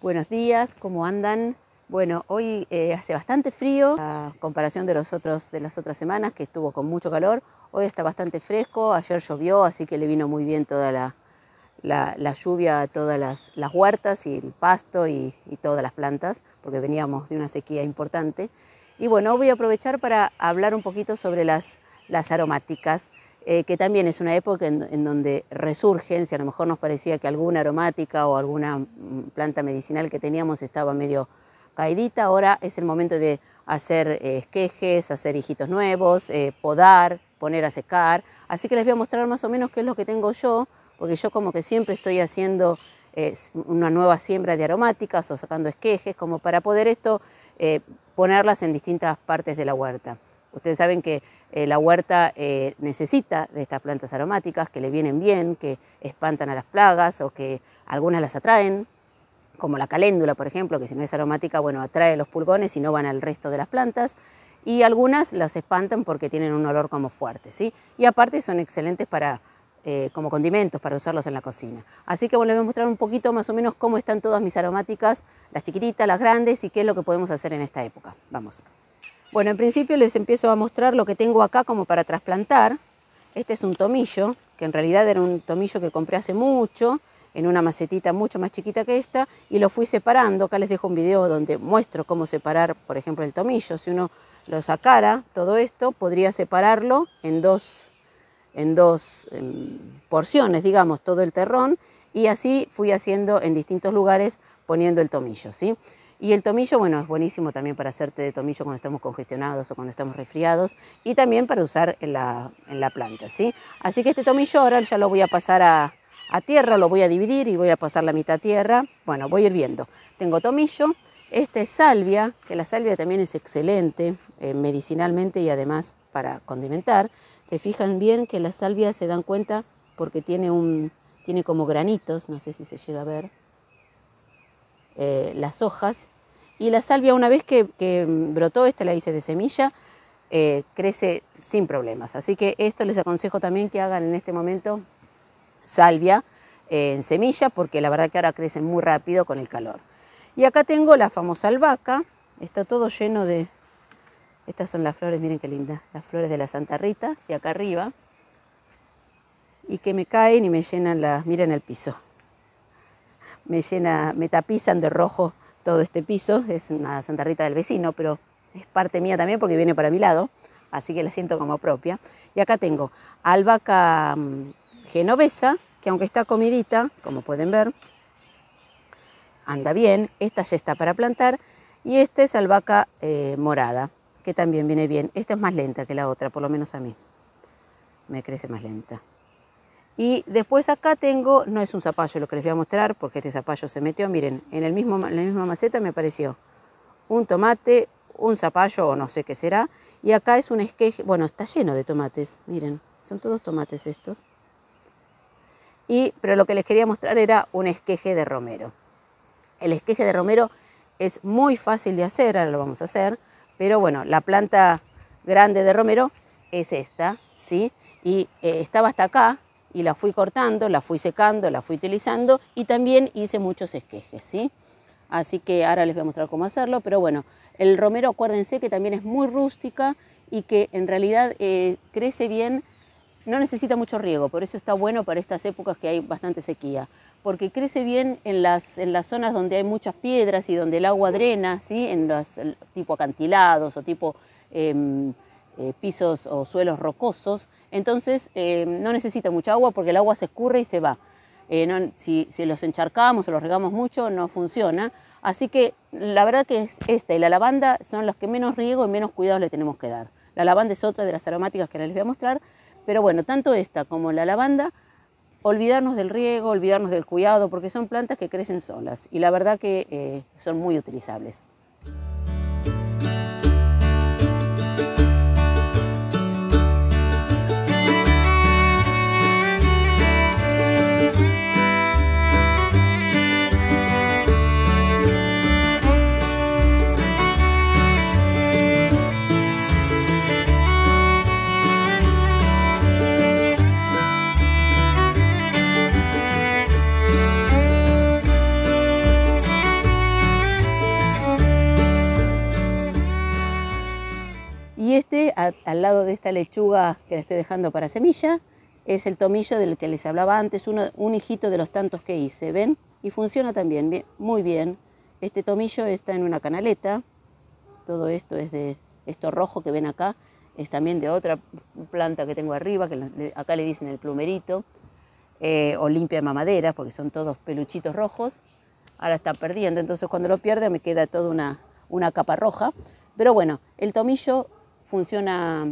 Buenos días, ¿cómo andan? Bueno, hoy eh, hace bastante frío, a comparación de, las otras semanas que estuvo con mucho calor. Hoy está bastante fresco, ayer llovió, así que le vino muy bien toda la, lluvia a todas las, huertas y el pasto y, todas las plantas, porque veníamos de una sequía importante. Y bueno, voy a aprovechar para hablar un poquito sobre las aromáticas. Eh, que también es una época en, donde resurgen, si a lo mejor nos parecía que alguna aromática o alguna mm, planta medicinal que teníamos estaba medio caidita, ahora es el momento de hacer eh, esquejes, hacer hijitos nuevos, eh, podar, poner a secar. Así que les voy a mostrar más o menos qué es lo que tengo yo, porque yo como que siempre estoy haciendo una nueva siembra de aromáticas o sacando esquejes, como para poder esto ponerlas en distintas partes de la huerta. Ustedes saben que eh, la huerta eh, necesita de estas plantas aromáticas que le vienen bien, que espantan a las plagas o que algunas las atraen, como la caléndula, por ejemplo, que si no es aromática, bueno, atrae los pulgones y no van al resto de las plantas. Y algunas las espantan porque tienen un olor como fuerte, ¿sí? Y aparte son excelentes eh, como condimentos, para usarlos en la cocina. Así que bueno, les voy a mostrar un poquito más o menos cómo están todas mis aromáticas, las chiquititas, las grandes y qué es lo que podemos hacer en esta época. Vamos. Bueno, en principio les empiezo a mostrar lo que tengo acá como para trasplantar. Este es un tomillo, que en realidad era un tomillo que compré hace mucho, en una macetita mucho más chiquita que esta, y lo fui separando. Acá les dejo un video donde muestro cómo separar, por ejemplo, el tomillo. Si uno lo sacara, todo esto, podría separarlo en dos, en dos em, porciones, digamos, todo el terrón, y así fui haciendo en distintos lugares poniendo el tomillo, ¿sí? Y el tomillo, bueno, es buenísimo también para hacerte de tomillo cuando estamos congestionados o cuando estamos resfriados y también para usar en la, en la planta, ¿sí? Así que este tomillo ahora ya lo voy a pasar a, a tierra, lo voy a dividir y voy a pasar la mitad a tierra. Bueno, voy a ir viendo. Tengo tomillo, esta es salvia, que la salvia también es excelente eh, medicinalmente y además para condimentar. Se fijan bien que la salvia se dan cuenta porque tiene, un, tiene como granitos, no sé si se llega a ver, eh, las hojas. Y la salvia, una vez que, brotó, esta la hice de semilla, eh, crece sin problemas. Así que esto les aconsejo también que hagan en este momento salvia eh, en semilla, porque la verdad que ahora crecen muy rápido con el calor. Y acá tengo la famosa albahaca, está todo lleno de... Estas son las flores, miren qué lindas, las flores de la Santa Rita, de acá arriba, y que me caen y me llenan las... miren el piso, me llena, me tapizan de rojo todo este piso, es una Santa del vecino, pero es parte mía también porque viene para mi lado, así que la siento como propia. Y acá tengo albahaca mm, genovesa, que aunque está comidita, como pueden ver, anda bien, esta ya está para plantar, y esta es albahaca eh, morada, que también viene bien. Esta es más lenta que la otra, por lo menos a mí. Me crece más lenta. Y después acá tengo, no es un zapallo lo que les voy a mostrar, porque este zapallo se metió, miren, en, el mismo, la misma maceta me apareció un tomate, un zapallo o no sé qué será. Y acá es un esqueje, bueno, está lleno de tomates, miren, son todos tomates estos. Y, pero lo que les quería mostrar era un esqueje de romero. El esqueje de romero es muy fácil de hacer, ahora lo vamos a hacer, pero bueno, la planta grande de romero es esta, ¿sí? Y eh, estaba hasta acá, y la fui cortando, la fui secando, la fui utilizando y también hice muchos esquejes, ¿sí? Así que ahora les voy a mostrar cómo hacerlo, pero bueno, el romero acuérdense que también es muy rústica y que en realidad eh, crece bien, no necesita mucho riego, por eso está bueno para estas épocas que hay bastante sequía, porque crece bien en las, en las zonas donde hay muchas piedras y donde el agua drena, ¿sí? en los tipo acantilados o tipo... Em, eh, pisos o suelos rocosos, entonces eh, no necesita mucha agua porque el agua se escurre y se va. Eh, si, los encharcamos o los regamos mucho no funciona, así que la verdad que esta y la lavanda son las que menos riego y menos cuidados le tenemos que dar. La lavanda es otra de las aromáticas que les voy a mostrar, pero bueno, tanto esta como la lavanda, olvidarnos del riego, olvidarnos del cuidado, porque son plantas que crecen solas y la verdad que son muy utilizables. este, al lado de esta lechuga que la estoy dejando para semilla, es el tomillo del que les hablaba antes, un hijito de los tantos que hice, ¿ven? Y funciona también muy bien. Este tomillo está en una canaleta, todo esto es de esto rojo que ven acá, es también de otra planta que tengo arriba, que acá le dicen el plumerito, eh, o limpia mamadera, porque son todos peluchitos rojos. Ahora está perdiendo, entonces cuando lo pierde me queda toda una, una capa roja. Pero bueno, el tomillo funciona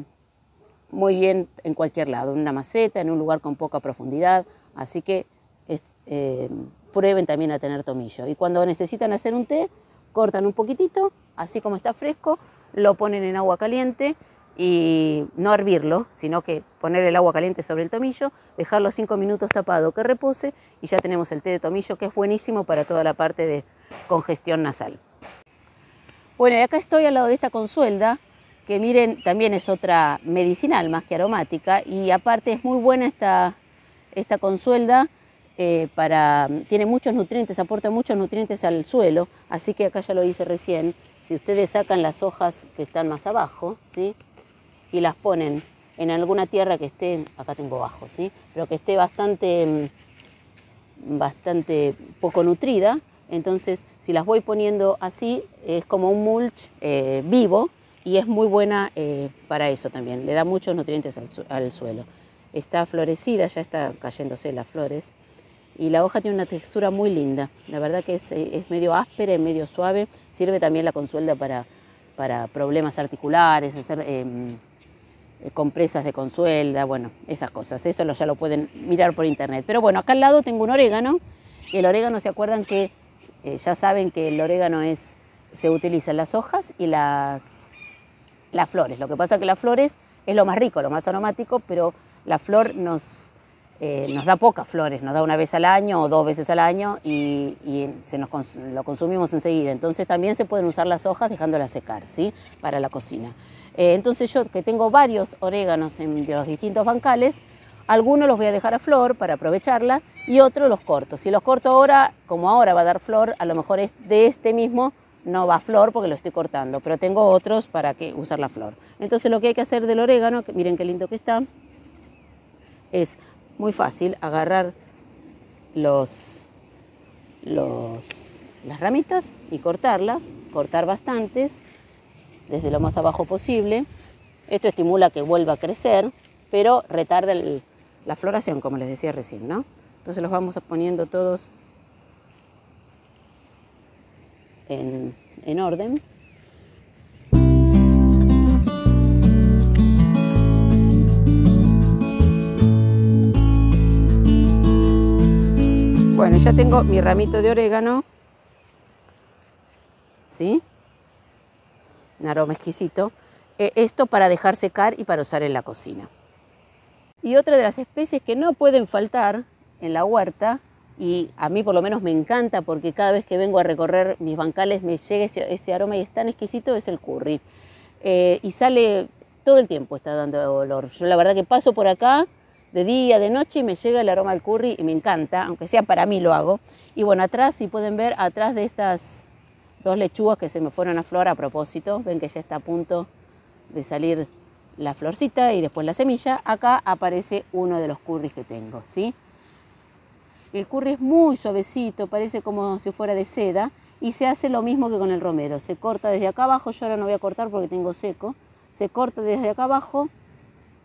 muy bien en cualquier lado, en una maceta, en un lugar con poca profundidad, así que eh, prueben también a tener tomillo. Y cuando necesitan hacer un té, cortan un poquitito, así como está fresco, lo ponen en agua caliente y no hervirlo, sino que poner el agua caliente sobre el tomillo, dejarlo 5 minutos tapado que repose y ya tenemos el té de tomillo que es buenísimo para toda la parte de congestión nasal. Bueno, y acá estoy al lado de esta consuelda que miren, también es otra medicinal más que aromática y aparte es muy buena esta, esta consuelda, eh, para, tiene muchos nutrientes, aporta muchos nutrientes al suelo, así que acá ya lo hice recién, si ustedes sacan las hojas que están más abajo, ¿sí? Y las ponen en alguna tierra que esté, acá tengo bajo, ¿sí? Pero que esté bastante, mm, bastante poco nutrida, entonces si las voy poniendo así, es como un mulch eh, vivo, y es muy buena eh, para eso también, le da muchos nutrientes al, suelo. Está florecida, ya está cayéndose las flores y la hoja tiene una textura muy linda, la verdad que es, eh, medio áspera y medio suave, sirve también la consuelda para, para problemas articulares, hacer em, eh, compresas de consuelda, bueno, esas cosas, eso ya lo pueden mirar por internet. Pero bueno, acá al lado tengo un orégano, el orégano se acuerdan que ya saben que el orégano es, se utilizan las hojas y las las flores. Lo que pasa es que las flores es lo más rico, lo más aromático, pero la flor eh, nos, da pocas flores, nos da una vez al año o dos veces al año y, se nos lo consumimos enseguida. Entonces también se pueden usar las hojas dejándolas secar, Para la cocina. Eh, entonces yo que tengo varios oréganos en los distintos bancales, algunos los voy a dejar a flor para aprovecharla y otros los corto. Si los corto ahora, como ahora va a dar flor, a lo mejor es de este mismo no va flor porque lo estoy cortando, pero tengo otros para que usar la flor. Entonces lo que hay que hacer del orégano, miren qué lindo que está, es muy fácil agarrar los, las ramitas y cortarlas, cortar bastantes, desde lo más abajo posible. Esto estimula que vuelva a crecer, pero retarda la floración, como les decía recién, ¿no? Entonces los vamos poniendo todos en, orden. Bueno, ya tengo mi ramito de orégano. ¿Sí? Un aroma exquisito. Eh, esto para dejar secar y para usar en la cocina. Y otra de las especies que no pueden faltar en la huerta y a mí por lo menos me encanta porque cada vez que vengo a recorrer mis bancales me llega ese, aroma y es tan exquisito, es el curry. Eh, y sale todo el tiempo, está dando olor. Yo la verdad que paso por acá de día, de noche y me llega el aroma del curry y me encanta, aunque sea para mí lo hago. Y bueno, atrás, si pueden ver, atrás de estas dos lechugas que se me fueron a flor a propósito, ven que ya está a punto de salir la florcita y después la semilla, acá aparece uno de los curries que tengo, ¿sí? El curry es muy suavecito, parece como si fuera de seda y se hace lo mismo que con el romero. Se corta desde acá abajo, yo ahora no voy a cortar porque tengo seco. Se corta desde acá abajo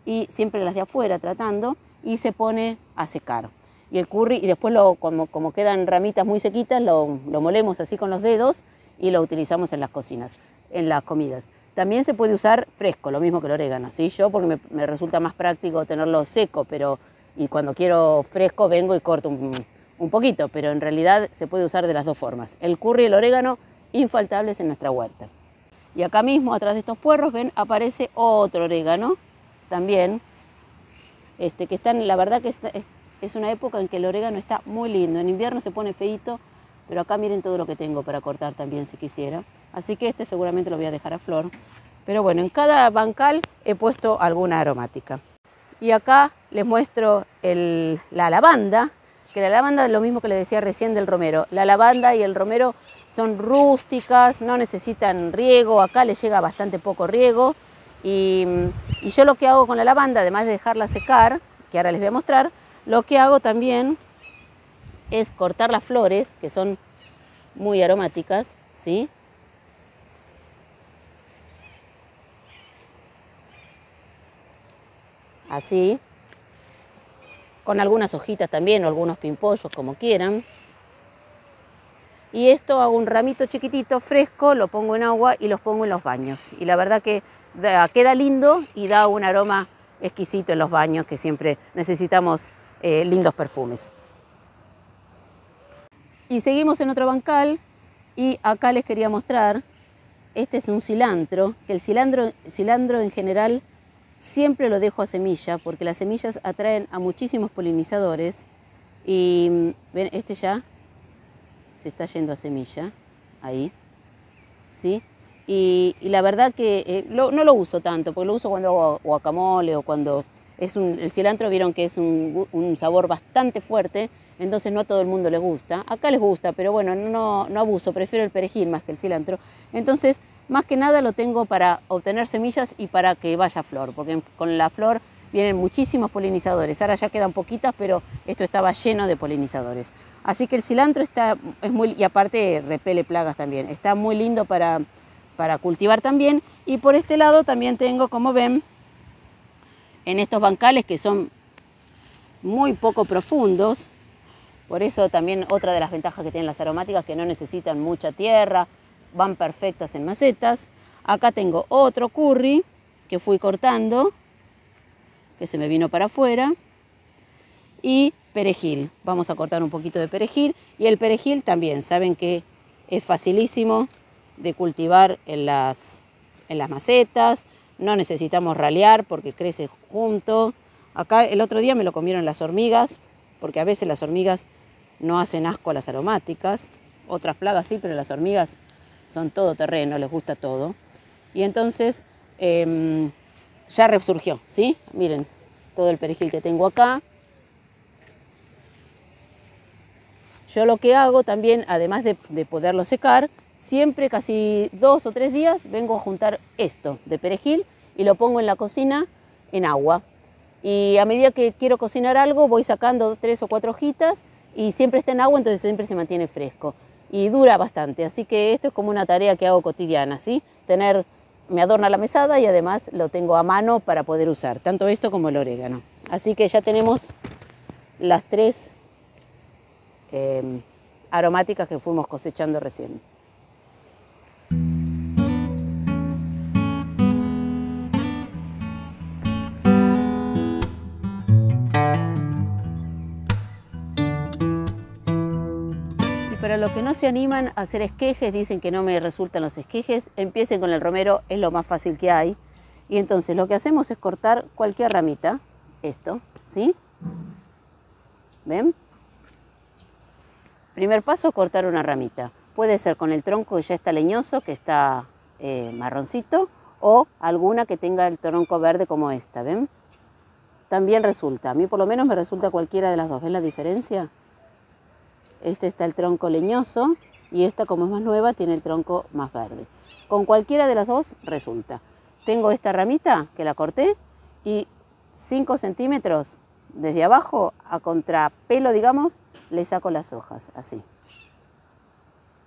y siempre las de afuera tratando y se pone a secar. Y el curry, y después lo, como, como quedan ramitas muy sequitas, lo, molemos así con los dedos y lo utilizamos en las cocinas, en las comidas. También se puede usar fresco, lo mismo que el orégano, ¿sí? Yo porque me, me resulta más práctico tenerlo seco, pero y cuando quiero fresco vengo y corto un, poquito, pero en realidad se puede usar de las dos formas. El curry y el orégano infaltables en nuestra huerta. Y acá mismo, atrás de estos puerros, ven, aparece otro orégano también, este, que están, la verdad que es, es, una época en que el orégano está muy lindo. En invierno se pone feito, pero acá miren todo lo que tengo para cortar también si quisiera. Así que este seguramente lo voy a dejar a flor. Pero bueno, en cada bancal he puesto alguna aromática. Y acá les muestro la lavanda, que la lavanda es lo mismo que les decía recién del romero. La lavanda y el romero son rústicas, no necesitan riego, acá les llega bastante poco riego. Y, y yo lo que hago con la lavanda, además de dejarla secar, que ahora les voy a mostrar, lo que hago también es cortar las flores, que son muy aromáticas, ¿sí? así, con algunas hojitas también o algunos pimpollos, como quieran. Y esto hago un ramito chiquitito, fresco, lo pongo en agua y los pongo en los baños. Y la verdad que queda lindo y da un aroma exquisito en los baños que siempre necesitamos eh, lindos perfumes. Y seguimos en otro bancal y acá les quería mostrar, este es un cilantro, que el cilantro, cilantro en general Siempre lo dejo a semilla porque las semillas atraen a muchísimos polinizadores y mm, ven, este ya se está yendo a semilla, ahí, ¿sí? Y, la verdad que eh, no lo uso tanto, porque lo uso cuando hago guacamole o cuando es un, el cilantro, vieron que es un, sabor bastante fuerte, entonces no a todo el mundo le gusta. Acá les gusta, pero bueno, no, no abuso, prefiero el perejil más que el cilantro. Entonces más que nada lo tengo para obtener semillas y para que vaya flor, porque con la flor vienen muchísimos polinizadores. Ahora ya quedan poquitas, pero esto estaba lleno de polinizadores. Así que el cilantro está, muy, y aparte repele plagas también, está muy lindo para, para cultivar también. Y por este lado también tengo, como ven, en estos bancales que son muy poco profundos, por eso también otra de las ventajas que tienen las aromáticas, que no necesitan mucha tierra, van perfectas en macetas. Acá tengo otro curry que fui cortando, que se me vino para afuera. Y perejil. Vamos a cortar un poquito de perejil. Y el perejil también, saben que es facilísimo de cultivar en las, en las macetas. No necesitamos ralear porque crece junto. Acá el otro día me lo comieron las hormigas, porque a veces las hormigas no hacen asco a las aromáticas. Otras plagas sí, pero las hormigas son todo terreno, les gusta todo. Y entonces em, ya resurgió, ¿sí? Miren, todo el perejil que tengo acá. Yo lo que hago también, además de, de poderlo secar, siempre casi dos o tres días vengo a juntar esto de perejil y lo pongo en la cocina en agua. Y a medida que quiero cocinar algo, voy sacando tres o cuatro hojitas y siempre está en agua, entonces siempre se mantiene fresco y dura bastante. Así que esto es como una tarea que hago cotidiana, ¿sí? Tener, me adorna la mesada y además lo tengo a mano para poder usar, tanto esto como el orégano. Así que ya tenemos las tres em, aromáticas que fuimos cosechando recién. Los que no se animan a hacer esquejes, dicen que no me resultan los esquejes, empiecen con el romero, es lo más fácil que hay. Y entonces lo que hacemos es cortar cualquier ramita, esto, ¿sí? ¿Ven? Primer paso, cortar una ramita. Puede ser con el tronco que ya está leñoso, que está eh, marroncito, o alguna que tenga el tronco verde como esta, ¿ven? También resulta, a mí por lo menos me resulta cualquiera de las dos, ¿ven la diferencia? este está el tronco leñoso y esta como es más nueva tiene el tronco más verde. Con cualquiera de las dos resulta. Tengo esta ramita que la corté y 5 centímetros desde abajo a contrapelo, digamos, le saco las hojas así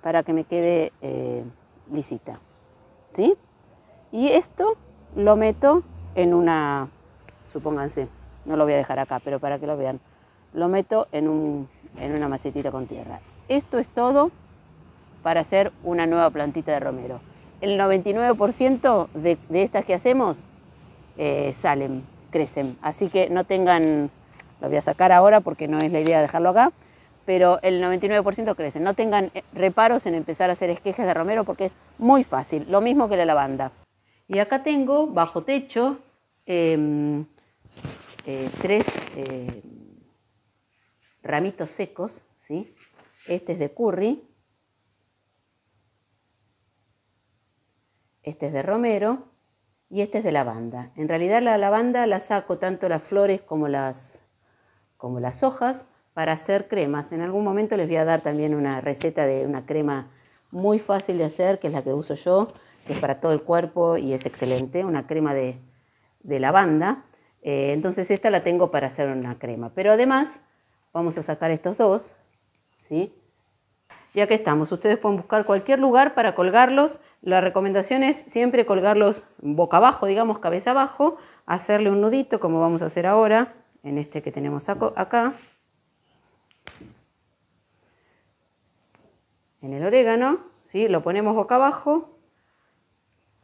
para que me quede eh, lisita. ¿Sí? Y esto lo meto en una, supónganse, no lo voy a dejar acá, pero para que lo vean, lo meto en un en una macetita con tierra. Esto es todo para hacer una nueva plantita de romero. El 99% de, estas que hacemos eh, salen, crecen. Así que no tengan, lo voy a sacar ahora porque no es la idea dejarlo acá, pero el 99% crecen. No tengan eh, reparos en empezar a hacer esquejes de romero porque es muy fácil, lo mismo que la lavanda. Y acá tengo bajo techo em, eh, tres ramitos secos, ¿sí? Este es de curry. Este es de romero y este es de lavanda. En realidad la lavanda la saco tanto las flores como las, como las hojas para hacer cremas. En algún momento les voy a dar también una receta de una crema muy fácil de hacer, que es la que uso yo, que es para todo el cuerpo y es excelente, una crema de, lavanda. Eh, entonces esta la tengo para hacer una crema. Pero además Vamos a sacar estos dos, ¿sí? Y aquí estamos. Ustedes pueden buscar cualquier lugar para colgarlos. La recomendación es siempre colgarlos boca abajo, digamos, cabeza abajo, hacerle un nudito como vamos a hacer ahora en este que tenemos acá. En el orégano, ¿sí? Lo ponemos boca abajo,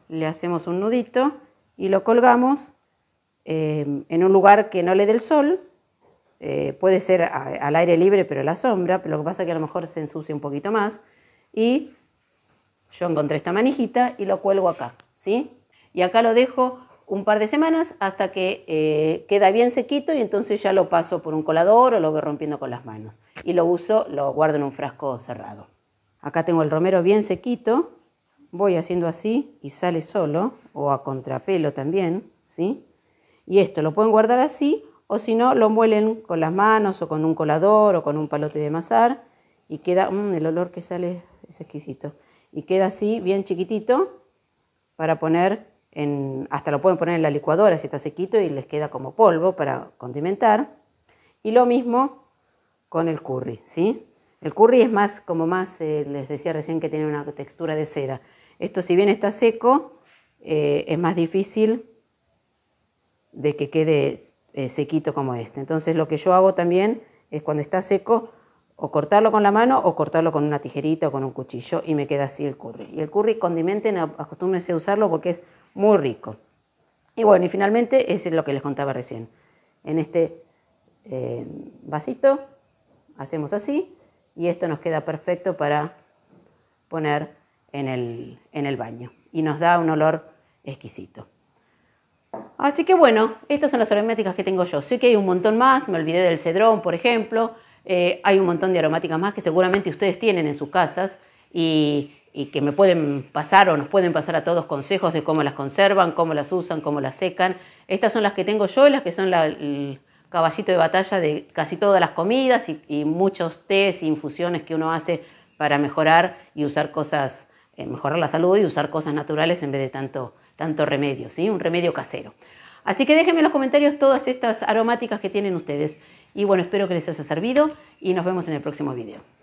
le hacemos un nudito y lo colgamos eh, en un lugar que no le dé el sol, eh, puede ser al aire libre, pero a la sombra, pero lo que pasa es que a lo mejor se ensucia un poquito más. Y yo encontré esta manijita y lo cuelgo acá, ¿sí? Y acá lo dejo un par de semanas hasta que eh, queda bien sequito y entonces ya lo paso por un colador o lo voy rompiendo con las manos. Y lo uso, lo guardo en un frasco cerrado. Acá tengo el romero bien sequito, voy haciendo así y sale solo o a contrapelo también, ¿sí? Y esto lo pueden guardar así o si no, lo muelen con las manos o con un colador o con un palote de masar y queda, mm, el olor que sale es exquisito, y queda así bien chiquitito para poner en, hasta lo pueden poner en la licuadora si está sequito y les queda como polvo para condimentar. Y lo mismo con el curry, ¿sí? El curry es más, como más, eh, les decía recién que tiene una textura de seda, Esto si bien está seco, eh, es más difícil de que quede eh, sequito como este. Entonces lo que yo hago también es cuando está seco, o cortarlo con la mano o cortarlo con una tijerita o con un cuchillo y me queda así el curry. Y el curry condimenten, acostúmbrense a usarlo porque es muy rico. Y bueno, y finalmente es lo que les contaba recién. En este eh, vasito hacemos así y esto nos queda perfecto para poner en el, en el baño y nos da un olor exquisito. Así que bueno, estas son las aromáticas que tengo yo. Sé que hay un montón más, me olvidé del cedrón, por ejemplo. Eh, hay un montón de aromáticas más que seguramente ustedes tienen en sus casas y, que me pueden pasar o nos pueden pasar a todos consejos de cómo las conservan, cómo las usan, cómo las secan. Estas son las que tengo yo, las que son el caballito de batalla de casi todas las comidas y, muchos tés e infusiones que uno hace para mejorar y usar cosas, eh, mejorar la salud y usar cosas naturales en vez de tanto tanto remedio, ¿sí? un remedio casero. Así que déjenme en los comentarios todas estas aromáticas que tienen ustedes. Y bueno, espero que les haya servido y nos vemos en el próximo video.